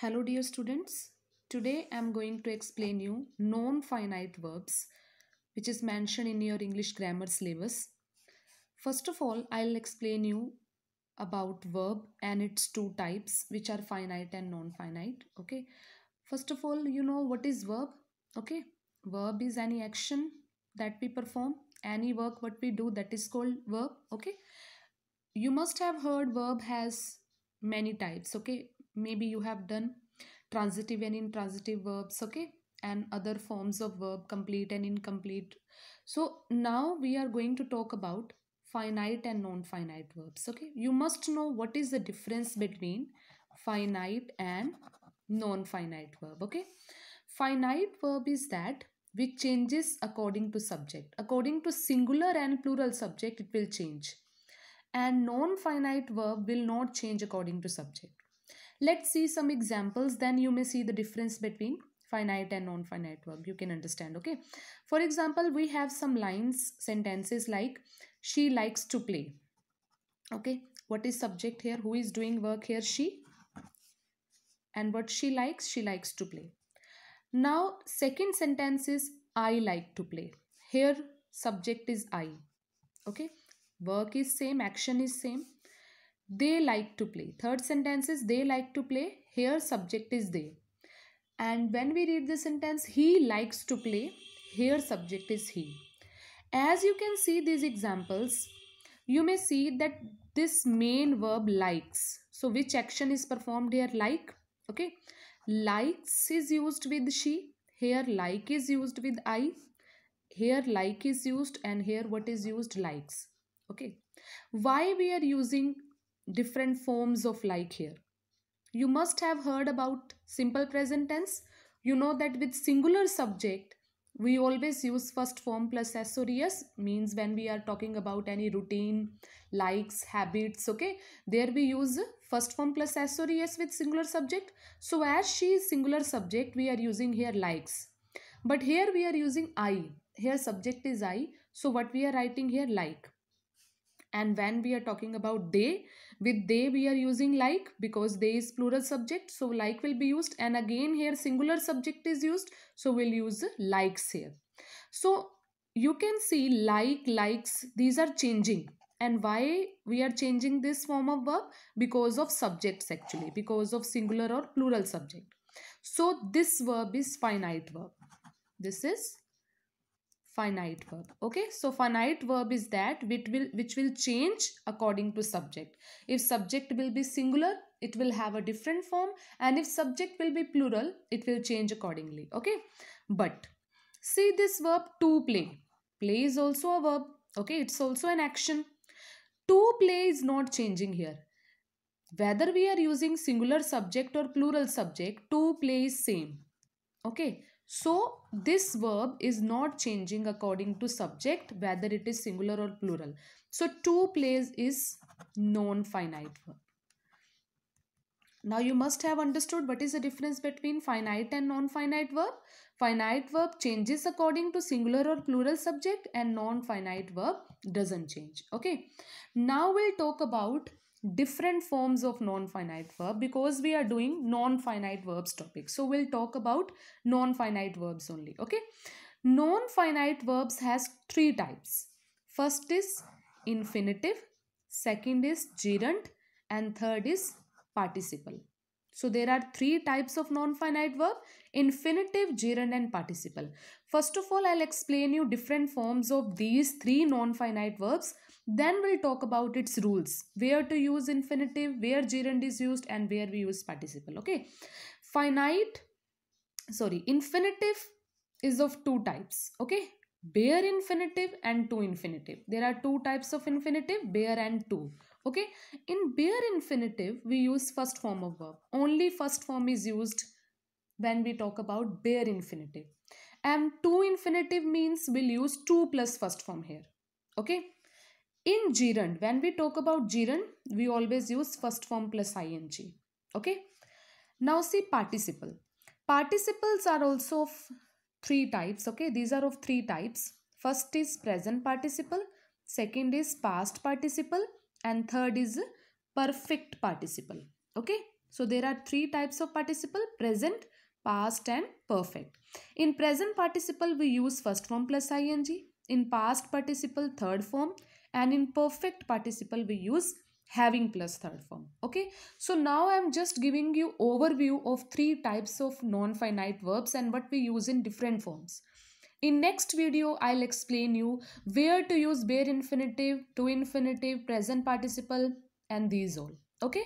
Hello dear students, today I am going to explain you non finite verbs which is mentioned in your English grammar syllabus. First of all, I'll explain you about verb and its two types which are finite and non-finite. Okay. First of all, you know what is verb? Okay. Verb is any action that we perform, any work what we do that is called verb. Okay. You must have heard verb has many types. Okay maybe you have done transitive and intransitive verbs okay and other forms of verb complete and incomplete so now we are going to talk about finite and non-finite verbs okay you must know what is the difference between finite and non-finite verb okay finite verb is that which changes according to subject according to singular and plural subject it will change and non-finite verb will not change according to subject Let's see some examples, then you may see the difference between finite and non-finite verb. You can understand, okay? For example, we have some lines, sentences like, she likes to play. Okay, what is subject here? Who is doing work here? She. And what she likes? She likes to play. Now, second sentence is, I like to play. Here, subject is I. Okay, work is same, action is same. They like to play. Third sentence is they like to play. Here subject is they. And when we read the sentence, he likes to play. Here subject is he. As you can see these examples, you may see that this main verb likes. So which action is performed here? Like. Okay. Likes is used with she. Here like is used with I. Here like is used and here what is used likes. Okay. Why we are using different forms of like here. You must have heard about simple present tense. You know that with singular subject, we always use first form plus accessorious means when we are talking about any routine, likes, habits, okay. There we use first form plus accessorious with singular subject. So as she is singular subject, we are using here likes. But here we are using I. Here subject is I. So what we are writing here like and when we are talking about they with they we are using like because they is plural subject so like will be used and again here singular subject is used so we'll use likes here so you can see like likes these are changing and why we are changing this form of verb because of subjects actually because of singular or plural subject so this verb is finite verb this is finite verb okay so finite verb is that which will which will change according to subject if subject will be singular it will have a different form and if subject will be plural it will change accordingly okay but see this verb to play play is also a verb okay it's also an action to play is not changing here whether we are using singular subject or plural subject to play is same okay so this verb is not changing according to subject whether it is singular or plural. So to plays is non-finite verb. Now you must have understood what is the difference between finite and non-finite verb. Finite verb changes according to singular or plural subject and non-finite verb doesn't change. Okay. Now we'll talk about different forms of non-finite verb because we are doing non-finite verbs topic. So we'll talk about non-finite verbs only. Okay. Non-finite verbs has three types. First is infinitive, second is gerund and third is participle. So there are three types of non-finite verb, infinitive, gerund and participle. First of all, I'll explain you different forms of these three non-finite verbs. Then we'll talk about its rules, where to use infinitive, where gerund is used and where we use participle. Okay, finite, sorry, infinitive is of two types. Okay, bare infinitive and to infinitive. There are two types of infinitive, bare and to okay in bare infinitive we use first form of verb only first form is used when we talk about bare infinitive and two infinitive means we'll use two plus first form here okay in gerund when we talk about gerund we always use first form plus ing okay now see participle participles are also of three types okay these are of three types first is present participle second is past participle and third is perfect participle okay so there are three types of participle present past and perfect in present participle we use first form plus ing in past participle third form and in perfect participle we use having plus third form okay so now i'm just giving you overview of three types of non finite verbs and what we use in different forms in next video, I'll explain you where to use bare infinitive, to infinitive, present participle and these all. Okay.